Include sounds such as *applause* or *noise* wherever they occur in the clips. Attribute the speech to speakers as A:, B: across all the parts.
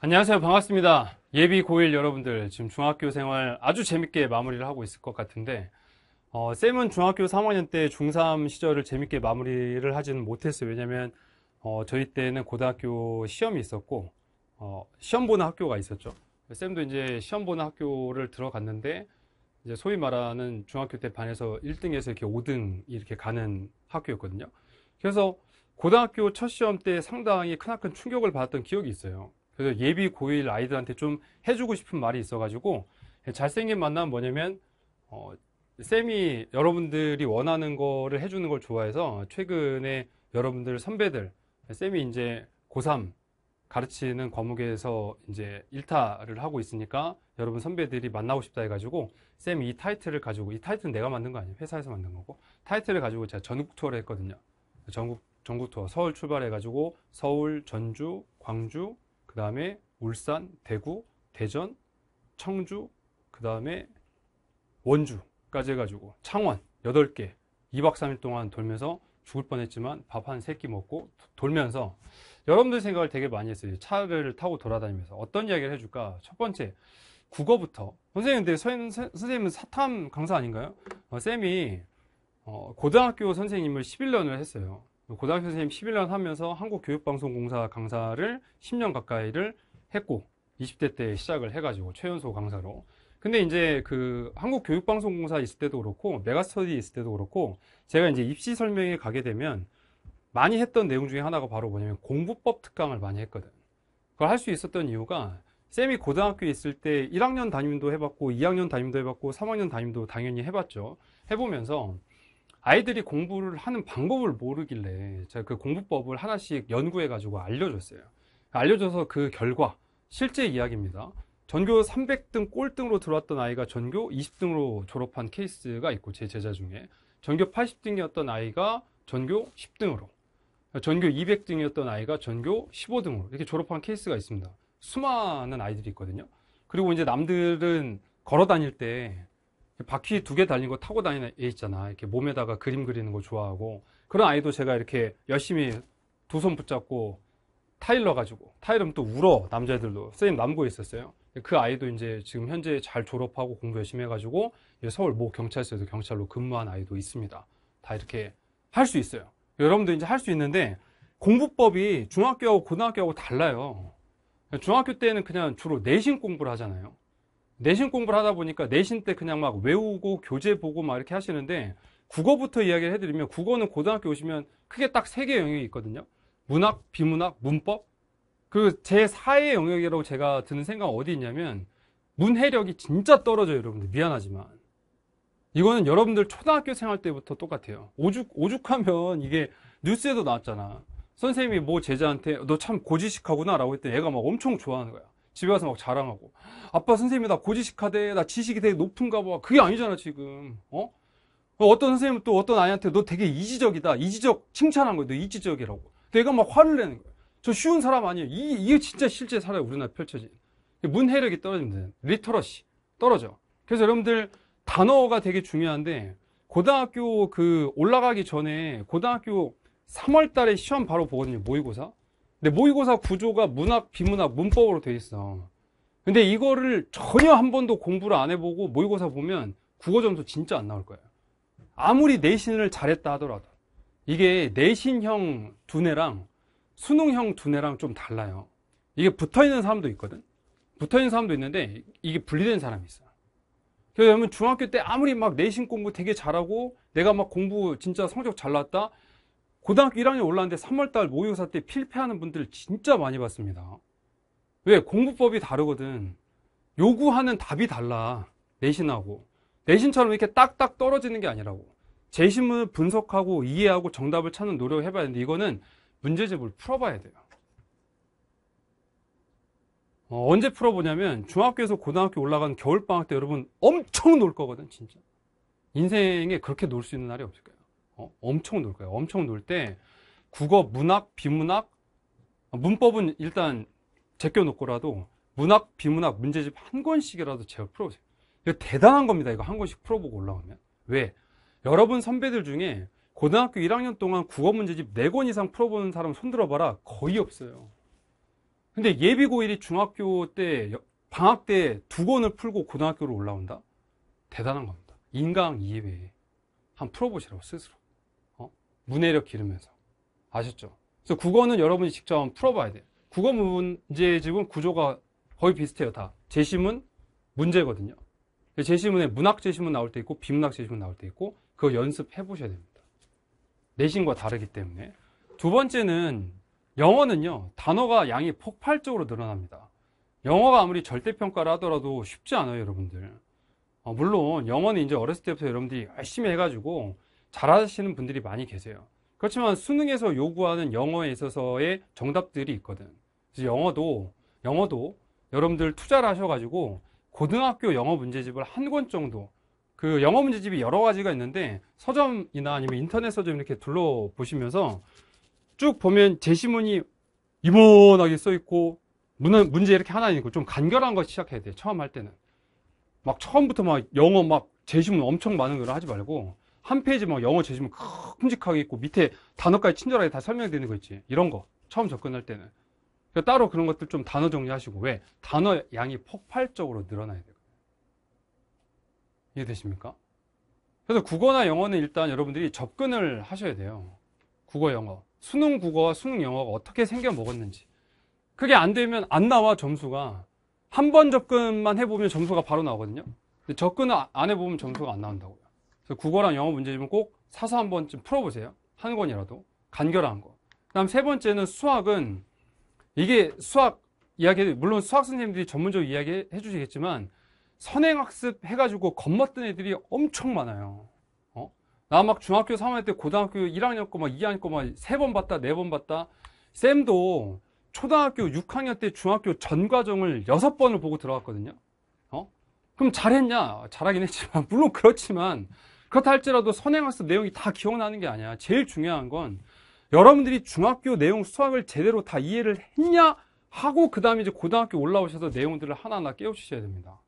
A: 안녕하세요. 반갑습니다. 예비 고1 여러분들, 지금 중학교 생활 아주 재밌게 마무리를 하고 있을 것 같은데, 어, 쌤은 중학교 3학년 때 중3 시절을 재밌게 마무리를 하지는 못했어요. 왜냐면, 어, 저희 때는 고등학교 시험이 있었고, 어, 시험 보는 학교가 있었죠. 쌤도 이제 시험 보는 학교를 들어갔는데, 이제 소위 말하는 중학교 때 반에서 1등에서 이렇게 5등 이렇게 가는 학교였거든요. 그래서 고등학교 첫 시험 때 상당히 크나큰 충격을 받았던 기억이 있어요. 그래서 예비 고1 아이들한테 좀 해주고 싶은 말이 있어가지고 예, 잘생긴 만남 뭐냐면 어, 쌤이 여러분들이 원하는 거를 해주는 걸 좋아해서 최근에 여러분들 선배들 쌤이 이제 고3 가르치는 과목에서 이제 일타를 하고 있으니까 여러분 선배들이 만나고 싶다 해가지고 쌤이 타이틀을 가지고 이 타이틀은 내가 만든 거 아니에요 회사에서 만든 거고 타이틀을 가지고 제가 전국 투어를 했거든요 전국 전국 투어 서울 출발해가지고 서울 전주 광주 그 다음에 울산, 대구, 대전, 청주, 그 다음에 원주까지 해가지고 창원 8개 2박 3일 동안 돌면서 죽을 뻔했지만 밥 한 3끼 먹고 돌면서 여러분들 생각을 되게 많이 했어요. 차를 타고 돌아다니면서 어떤 이야기를 해줄까? 첫 번째 국어부터 선생님 근데 선, 생님은 사탐 강사 아닌가요? 어, 쌤이 어, 고등학교 선생님을 11년을 했어요. 고등학교 선생님 11년 하면서 한국교육방송공사 강사를 10년 가까이를 했고 20대 때 시작을 해가지고 최연소 강사로 근데 이제 그 한국교육방송공사 있을 때도 그렇고 메가스터디 있을 때도 그렇고 제가 이제 입시 설명회 가게 되면 많이 했던 내용 중에 하나가 바로 뭐냐면 공부법 특강을 많이 했거든 그걸 할 수 있었던 이유가 쌤이 고등학교에 있을 때 1학년 담임도 해봤고 2학년 담임도 해봤고 3학년 담임도 당연히 해봤죠 해보면서 아이들이 공부를 하는 방법을 모르길래 제가 그 공부법을 하나씩 연구해 가지고 알려줬어요 알려줘서 그 결과 실제 이야기입니다 전교 300등 꼴등으로 들어왔던 아이가 전교 20등으로 졸업한 케이스가 있고 제 제자 중에 전교 80등이었던 아이가 전교 10등으로 전교 200등이었던 아이가 전교 15등으로 이렇게 졸업한 케이스가 있습니다 수많은 아이들이 있거든요 그리고 이제 남들은 걸어 다닐 때 바퀴 두 개 달린 거 타고 다니는 애 있잖아. 이렇게 몸에다가 그림 그리는 거 좋아하고 그런 아이도 제가 이렇게 열심히 두 손 붙잡고 타일러 가지고 타일러면 또 울어 남자애들도 선생님 남고 있었어요. 그 아이도 이제 지금 현재 잘 졸업하고 공부 열심히 해가지고 서울 모 경찰서에서 경찰로 근무한 아이도 있습니다. 다 이렇게 할 수 있어요. 여러분도 이제 할 수 있는데 공부법이 중학교하고 고등학교하고 달라요. 중학교 때는 그냥 주로 내신 공부를 하잖아요. 내신 공부를 하다 보니까 내신 때 그냥 막 외우고 교재 보고 막 이렇게 하시는데 국어부터 이야기를 해드리면 국어는 고등학교 오시면 크게 딱 세개의 영역이 있거든요. 문학, 비문학, 문법. 그제 4의 영역이라고 제가 드는 생각은 어디 있냐면 문해력이 진짜 떨어져요, 여러분들. 미안하지만. 이거는 여러분들 초등학교 생활 때부터 똑같아요. 오죽, 오죽하면 이게 뉴스에도 나왔잖아. 선생님이 뭐 제자한테 너 참 고지식하구나 라고 했더니 애가 막 엄청 좋아하는 거야. 집에 와서 막 자랑하고 아빠 선생님이 나 고지식하대 나 지식이 되게 높은가 봐 그게 아니잖아 지금 어? 그 어떤 선생님은 또 어떤 아이한테 너 되게 이지적이다 이지적 칭찬한 거야 너 이지적이라고 내가 막 화를 내는 거야 저 쉬운 사람 아니에요 이, 이게 진짜 실제 사례 우리나라 펼쳐진 문해력이 떨어집니다 리터러시 떨어져 그래서 여러분들 단어가 되게 중요한데 고등학교 그 올라가기 전에 고등학교 3월 달에 시험 바로 보거든요 모의고사 근데 모의고사 구조가 문학, 비문학, 문법으로 돼 있어. 근데 이거를 전혀 한 번도 공부를 안 해보고 모의고사 보면 국어 점수 진짜 안 나올 거예요. 아무리 내신을 잘했다 하더라도 이게 내신형 두뇌랑 수능형 두뇌랑 좀 달라요. 이게 붙어 있는 사람도 있거든. 붙어 있는 사람도 있는데 이게 분리된 사람이 있어. 그러면 중학교 때 아무리 막 내신 공부 되게 잘하고 내가 막 공부 진짜 성적 잘 났다 고등학교 1학년 올랐는데 3월달 모의고사 때 필패하는 분들 진짜 많이 봤습니다. 왜? 공부법이 다르거든. 요구하는 답이 달라. 내신하고. 내신처럼 이렇게 딱딱 떨어지는 게 아니라고. 제시문을 분석하고 이해하고 정답을 찾는 노력을 해봐야 되는데 이거는 문제집을 풀어봐야 돼요. 어, 언제 풀어보냐면 중학교에서 고등학교 올라간 겨울방학 때 여러분 엄청 놀 거거든 진짜 인생에 그렇게 놀 수 있는 날이 없을 까요 어, 엄청 놀 거예요. 엄청 놀 때 국어, 문학, 비문학, 문법은 일단 제껴놓고라도 문학, 비문학 문제집 한 권씩이라도 제가 풀어보세요. 이거 대단한 겁니다. 이거 한 권씩 풀어보고 올라오면. 왜? 여러분 선배들 중에 고등학교 1학년 동안 국어 문제집 4권 이상 풀어보는 사람 손들어봐라. 거의 없어요. 근데 예비고1이 중학교 때, 방학 때 두 권을 풀고 고등학교로 올라온다? 대단한 겁니다. 인강 이외에. 한번 풀어보시라고, 스스로. 문해력 기르면서 아셨죠? 그래서 국어는 여러분이 직접 풀어봐야 돼요. 국어 문제집은 구조가 거의 비슷해요 다. 제시문 문제거든요. 제시문에 문학 제시문 나올 때 있고 비문학 제시문 나올 때 있고 그거 연습해 보셔야 됩니다. 내신과 다르기 때문에 두 번째는 영어는요 단어가 양이 폭발적으로 늘어납니다. 영어가 아무리 절대평가를 하더라도 쉽지 않아요 여러분들. 어, 물론 영어는 이제 어렸을 때부터 여러분들이 열심히 해가지고 잘하시는 분들이 많이 계세요. 그렇지만 수능에서 요구하는 영어에 있어서의 정답들이 있거든. 그래서 영어도 영어도 여러분들 투자를 하셔가지고 고등학교 영어 문제집을 한 권 정도 그 영어 문제집이 여러 가지가 있는데 서점이나 아니면 인터넷 서점 이렇게 둘러보시면서 쭉 보면 제시문이 이번하게 써있고 문은 문제 이렇게 하나 있고 좀 간결한 거 시작해야 돼 처음 할 때는 막 처음부터 막 영어 막 제시문 엄청 많은 걸 하지 말고 한 페이지 막 영어 제시문 큼직하게 있고 밑에 단어까지 친절하게 다 설명되는 거 있지. 이런 거. 처음 접근할 때는. 그러니까 따로 그런 것들 좀 단어 정리하시고 왜? 단어 양이 폭발적으로 늘어나야 돼요. 이해되십니까? 그래서 국어나 영어는 일단 여러분들이 접근을 하셔야 돼요. 국어, 영어. 수능 국어와 수능 영어가 어떻게 생겨 먹었는지. 그게 안 되면 안 나와, 점수가. 한 번 접근만 해보면 점수가 바로 나오거든요. 근데 접근을 안 해보면 점수가 안 나온다고요. 그래서 국어랑 영어 문제집은 꼭 사서 한 번쯤 풀어보세요. 한 권이라도. 간결한 거. 그 다음 세 번째는 수학은 이게 수학 이야기, 물론 수학 선생님들이 전문적으로 이야기 해주시겠지만 선행학습 해가지고 겁먹던 애들이 엄청 많아요. 어? 나 막 중학교 3학년 때 고등학교 1학년 거막 2학년 거막세 번 봤다, 네 번 봤다. 쌤도 초등학교 6학년 때 중학교 전 과정을 6번을 보고 들어갔거든요. 어? 그럼 잘했냐? 잘하긴 했지만, 물론 그렇지만, 그렇다 할지라도 선행학습 내용이 다 기억나는 게 아니야. 제일 중요한 건 여러분들이 중학교 내용 수학을 제대로 다 이해를 했냐 하고 그 다음에 이제 고등학교 올라오셔서 내용들을 하나하나 깨우치셔야 됩니다.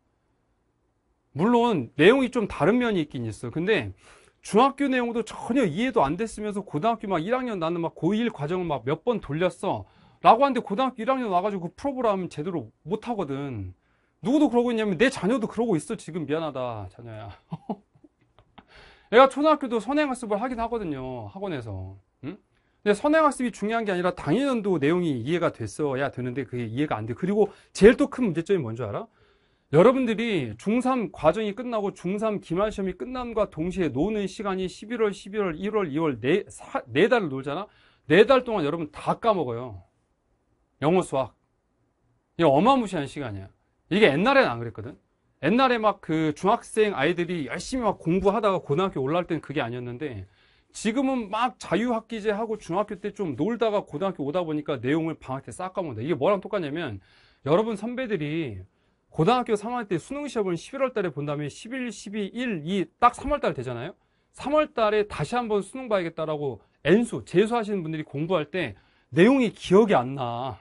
A: 물론 내용이 좀 다른 면이 있긴 있어. 근데 중학교 내용도 전혀 이해도 안 됐으면서 고등학교 막 1학년 나는 막 고1 과정을 막몇 번 돌렸어. 라고 하는데 고등학교 1학년 와가지고 그 프로그램 제대로 못 하거든. 누구도 그러고 있냐면 내 자녀도 그러고 있어. 지금 미안하다, 자녀야. *laughs* 내가 초등학교도 선행학습을 하긴 하거든요. 학원에서. 응? 근데 선행학습이 중요한 게 아니라 당일연도 내용이 이해가 됐어야 되는데 그게 이해가 안 돼. 그리고 제일 또 큰 문제점이 뭔지 알아? 여러분들이 중3 과정이 끝나고 중3 기말시험이 끝남과 동시에 노는 시간이 11월, 12월, 1월, 2월 네, 사, 네 달을 놀잖아? 네 달 동안 여러분 다 까먹어요. 영어, 수학. 이게 어마무시한 시간이야. 이게 옛날엔 안 그랬거든. 옛날에 막 그 중학생 아이들이 열심히 막 공부하다가 고등학교 올라올 땐 그게 아니었는데 지금은 막 자유학기제 하고 중학교 때 좀 놀다가 고등학교 오다 보니까 내용을 방학 때 싹 까먹는다. 이게 뭐랑 똑같냐면 여러분 선배들이 고등학교 3학년 때 수능 시험을 11월 달에 본 다음에 11, 12, 1, 2딱 3월 달 되잖아요. 3월 달에 다시 한번 수능 봐야겠다라고 N수, 재수하시는 분들이 공부할 때 내용이 기억이 안 나.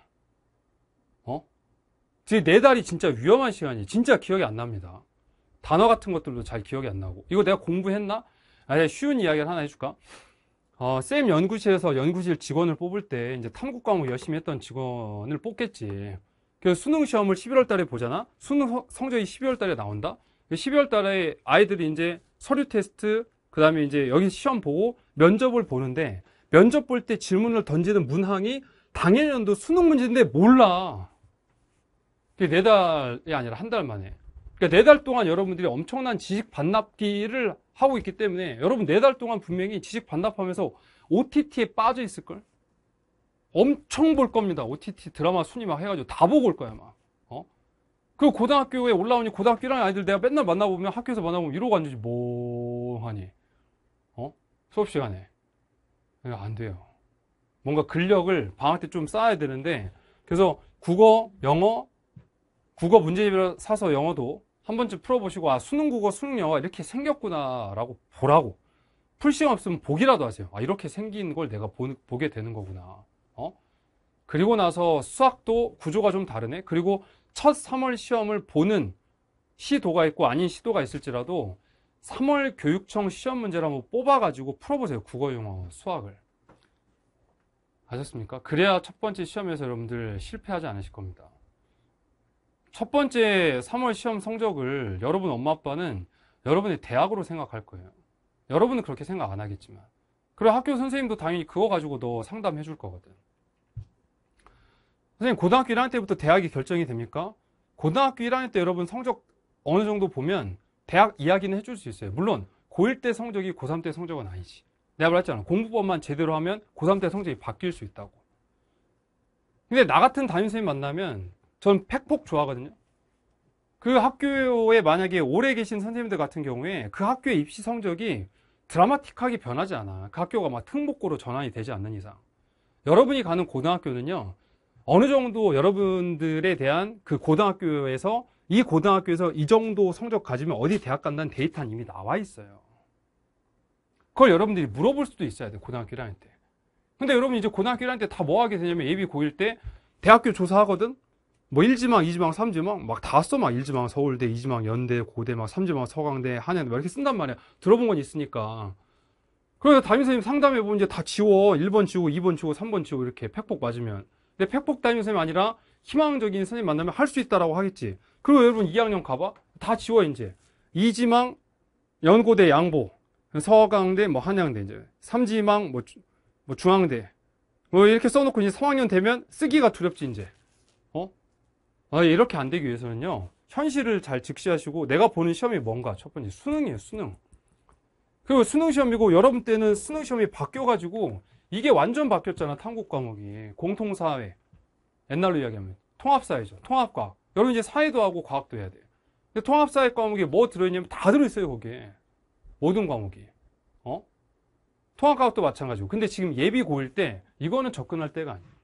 A: 네 달이 진짜 위험한 시간이 에요 진짜 기억이 안 납니다. 단어 같은 것들도 잘 기억이 안 나고 이거 내가 공부했나? 아예 쉬운 이야기를 하나 해줄까? 어, 쌤 연구실에서 연구실 직원을 뽑을 때 이제 탐구 과목 열심히 했던 직원을 뽑겠지. 그래서 수능 시험을 11월 달에 보잖아. 수능 성적이 12월 달에 나온다. 12월 그 달에 아이들이 이제 서류 테스트, 그 다음에 이제 여기 시험 보고 면접을 보는데 면접 볼 때 질문을 던지는 문항이 당해년도 수능 문제인데 몰라. 네 달이 아니라 한 달 만에. 그러니까 네 달 동안 여러분들이 엄청난 지식 반납기를 하고 있기 때문에 여러분 네 달 동안 분명히 지식 반납하면서 OTT에 빠져 있을걸? 엄청 볼 겁니다. OTT 드라마 순위 막 해가지고 다 보고 올 거야, 막. 어? 그 고등학교에 올라오니 고등학교 1학년 아이들 내가 맨날 만나보면 학교에서 만나보면 이러고 앉으지, 멍하니. 뭐 어? 수업시간에. 예, 안 돼요. 뭔가 근력을 방학 때 좀 쌓아야 되는데, 그래서 국어, 영어, 국어 문제집을 사서 영어도 한 번쯤 풀어보시고 아 수능 국어 수능 영어 이렇게 생겼구나 라고 보라고 풀시험 없으면 보기라도 하세요 아 이렇게 생긴 걸 내가 보, 보게 되는 거구나 어? 그리고 나서 수학도 구조가 좀 다르네 그리고 첫 3월 시험을 보는 시도가 있고 아닌 시도가 있을지라도 3월 교육청 시험 문제를 한번 뽑아가지고 풀어보세요. 국어, 영어, 수학을. 아셨습니까? 그래야 첫 번째 시험에서 여러분들 실패하지 않으실 겁니다. 첫 번째 3월 시험 성적을 여러분 엄마 아빠는 여러분의 대학으로 생각할 거예요. 여러분은 그렇게 생각 안 하겠지만. 그리고 학교 선생님도 당연히 그거 가지고 너 상담해 줄 거거든. 선생님, 고등학교 1학년 때부터 대학이 결정이 됩니까? 고등학교 1학년 때 여러분 성적 어느 정도 보면 대학 이야기는 해 줄 수 있어요. 물론, 고1 때 성적이 고3 때 성적은 아니지. 내가 말했잖아. 공부법만 제대로 하면 고3 때 성적이 바뀔 수 있다고. 근데 나 같은 담임선생님 만나면 전 팩폭 좋아하거든요. 그 학교에 만약에 오래 계신 선생님들 같은 경우에 그 학교의 입시 성적이 드라마틱하게 변하지 않아. 그 학교가 막 특목고로 전환이 되지 않는 이상. 여러분이 가는 고등학교는요, 어느 정도 여러분들에 대한 그 고등학교에서, 이 고등학교에서 이 정도 성적 가지면 어디 대학 간다는 데이터는 이미 나와 있어요. 그걸 여러분들이 물어볼 수도 있어야 돼, 고등학교 1학년 때. 근데 여러분 이제 고등학교 1학년 때 다 뭐 하게 되냐면 예비 고1 때 대학교 조사하거든? 뭐 1지망, 2지망, 3지망 막 다 써 막 1지망 서울대, 2지망 연대, 고대 막 3지망 서강대, 한양대 막 이렇게 쓴단 말이야. 들어본 건 있으니까. 그래서 그러니까 담임선생님 상담해 보면 이제 다 지워. 1번 지우고 2번 지우고 3번 지우고 이렇게 팩폭 맞으면. 근데 팩폭 담임선생님 아니라 희망적인 선생님 만나면 할 수 있다라고 하겠지. 그리고 여러분 2학년 가봐. 다 지워 이제. 2지망 연고대 양보. 서강대 뭐 한양대 이제. 3지망 뭐, 뭐 중앙대. 뭐 이렇게 써놓고 이제 3학년 되면 쓰기가 두렵지 이제. 아, 이렇게 안 되기 위해서는요. 현실을 잘 직시하시고 내가 보는 시험이 뭔가 첫 번째 수능이에요. 수능. 그리고 수능 시험이고 여러분 때는 수능 시험이 바뀌어가지고 이게 완전 바뀌었잖아. 탐구 과목이 공통사회. 옛날로 이야기하면 통합사회죠. 통합과학. 여러분 이제 사회도 하고 과학도 해야 돼요. 근데 통합사회 과목이 뭐 들어있냐면 다 들어있어요. 거기에 모든 과목이. 어? 통합과학도 마찬가지고. 근데 지금 예비 고일 때 이거는 접근할 때가 아니에요.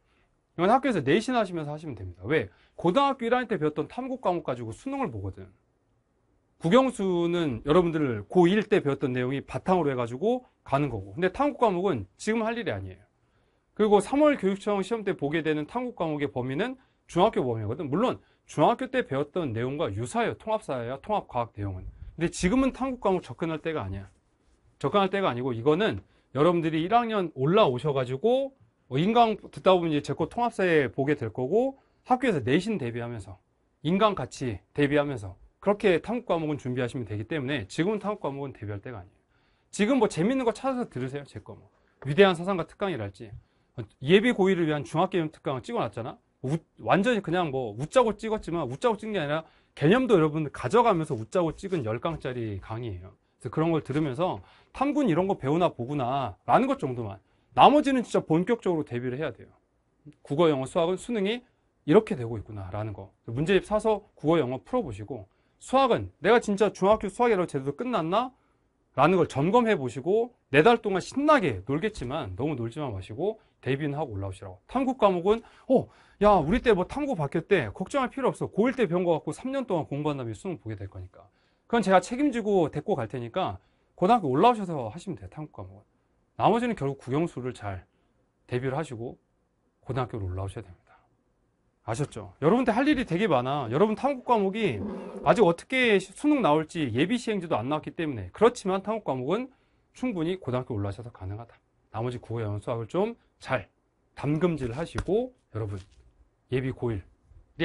A: 이건 학교에서 내신하시면서 하시면 됩니다. 왜? 고등학교 1학년 때 배웠던 탐구 과목 가지고 수능을 보거든. 국영수는 여러분들 고1 때 배웠던 내용이 바탕으로 해가지고 가는 거고. 근데 탐구 과목은 지금 할 일이 아니에요. 그리고 3월 교육청 시험 때 보게 되는 탐구 과목의 범위는 중학교 범위거든. 물론 중학교 때 배웠던 내용과 유사해요. 통합사회와 통합과학 내용은. 근데 지금은 탐구 과목 접근할 때가 아니야. 접근할 때가 아니고 이거는 여러분들이 1학년 올라오셔가지고 뭐 인강 듣다 보면 이제 제코 통합세 사 보게 될 거고 학교에서 내신 대비하면서 인강 같이 대비하면서 그렇게 탐구 과목은 준비하시면 되기 때문에 지금은 탐구 과목은 대비할 때가 아니에요. 지금 뭐 재밌는 거 찾아서 들으세요. 제거 뭐. 위대한 사상가 특강이랄지 예비 고의를 위한 중학개념 특강을 찍어놨잖아. 우, 완전히 그냥 뭐 웃자고 찍었지만 웃자고 찍은 게 아니라 개념도 여러분 가져가면서 웃자고 찍은 10강짜리 강의예요. 그래서 그런 걸 들으면서 탐군 이런 거 배우나 보구나 라는 것 정도만 나머지는 진짜 본격적으로 대비를 해야 돼요. 국어, 영어, 수학은 수능이 이렇게 되고 있구나라는 거. 문제집 사서 국어, 영어 풀어보시고 수학은 내가 진짜 중학교 수학이라고 제대로 끝났나? 라는 걸 점검해 보시고 네 달 동안 신나게 놀겠지만 너무 놀지만 마시고 대비는 하고 올라오시라고 탐구 과목은 어야 우리 때 뭐 탐구 바뀌었대 걱정할 필요 없어 고1 때 배운 거 갖고 3년 동안 공부한 다음에 수능 보게 될 거니까 그건 제가 책임지고 데리고 갈 테니까 고등학교 올라오셔서 하시면 돼요 탐구 과목은 나머지는 결국 국영수를 잘 대비를 하시고 고등학교로 올라오셔야 됩니다. 아셨죠? 여러분들할 일이 되게 많아. 여러분 탐구 과목이 아직 어떻게 수능 나올지 예비 시행지도 안 나왔기 때문에 그렇지만 탐구 과목은 충분히 고등학교 올라오셔서 가능하다. 나머지 국어 영어 수학을 좀 잘 담금질 하시고 여러분 예비 고1이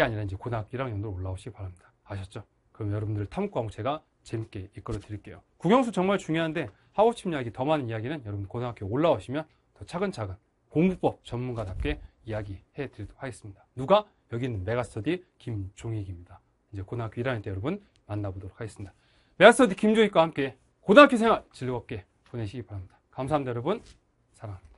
A: 아니라 이제 고등학교 1학년으로 올라오시기 바랍니다. 아셨죠? 그럼 여러분들 탐구하고 제가 재밌게 이끌어 드릴게요. 구경수 정말 중요한데 하고 싶은 이야기 더 많은 이야기는 여러분 고등학교 올라오시면 더 차근차근 공부법 전문가답게 이야기해 드리도록 하겠습니다. 누가? 여기 있는 메가스터디 김종익입니다. 이제 고등학교 1학년 때 여러분 만나보도록 하겠습니다. 메가스터디 김종익과 함께 고등학교 생활 즐겁게 보내시기 바랍니다. 감사합니다 여러분. 사랑합니다.